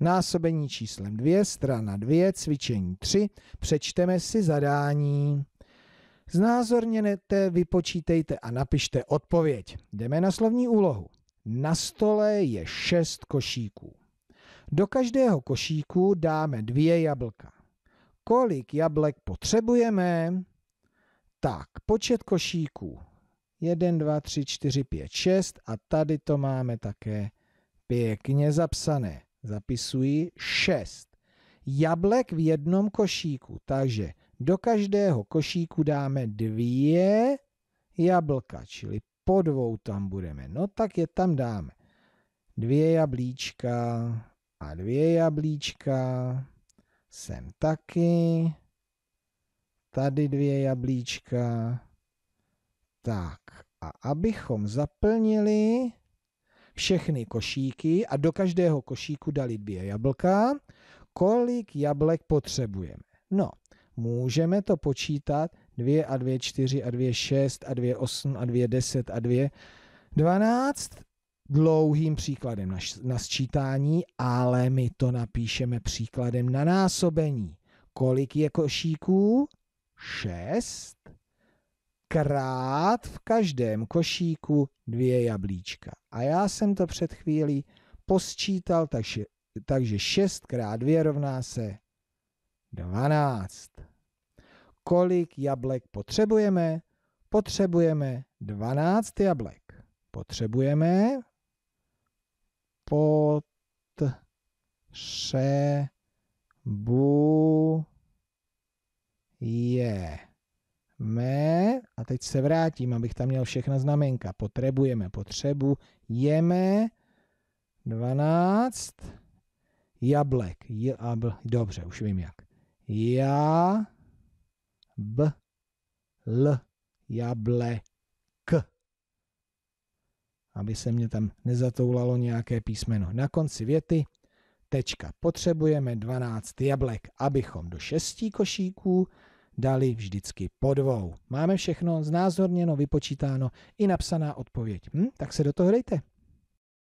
Násobení číslem 2, strana 2, cvičení 3, přečteme si zadání. Znázorněte, vypočítejte a napište odpověď. Jdeme na slovní úlohu. Na stole je 6 košíků. Do každého košíku dáme dvě jablka. Kolik jablek potřebujeme? Tak, počet košíků. 1, 2, 3, 4, 5, 6 a tady to máme také pěkně zapsané zapisuji 6 jablek v jednom košíku. Takže do každého košíku dáme dvě jablka, čili po dvou tam budeme. No tak je tam dáme. Dvě jablíčka a dvě jablíčka. Sem taky. Tady dvě jablíčka. Tak a abychom zaplnili všechny košíky a do každého košíku dali dvě jablka, kolik jablek potřebujeme. No, můžeme to počítat 2 a 2, 4 a 2, 6 a 2, 8 a 2, 10 a 2, 12 dlouhým příkladem na, na sčítání, ale my to napíšeme příkladem na násobení. Kolik je košíků? 6 krát v každém košíku dvě jablíčka. A já jsem to před chvílí posčítal, takže, takže 6 krát 2 rovná se 12. Kolik jablek potřebujeme? Potřebujeme 12 jablek. Potřebujeme bu je me teď se vrátím, abych tam měl všechna znamenka. Potřebujeme, potřebu, jeme 12 jablek. Jabl, dobře, už vím jak. Já b l jablek. Aby se mě tam nezatoulalo nějaké písmeno. Na konci věty tečka. Potřebujeme 12 jablek, abychom do 6 košíků dali vždycky po dvou. Máme všechno znázorněno, vypočítáno i napsaná odpověď. Hm? Tak se do toho dejte.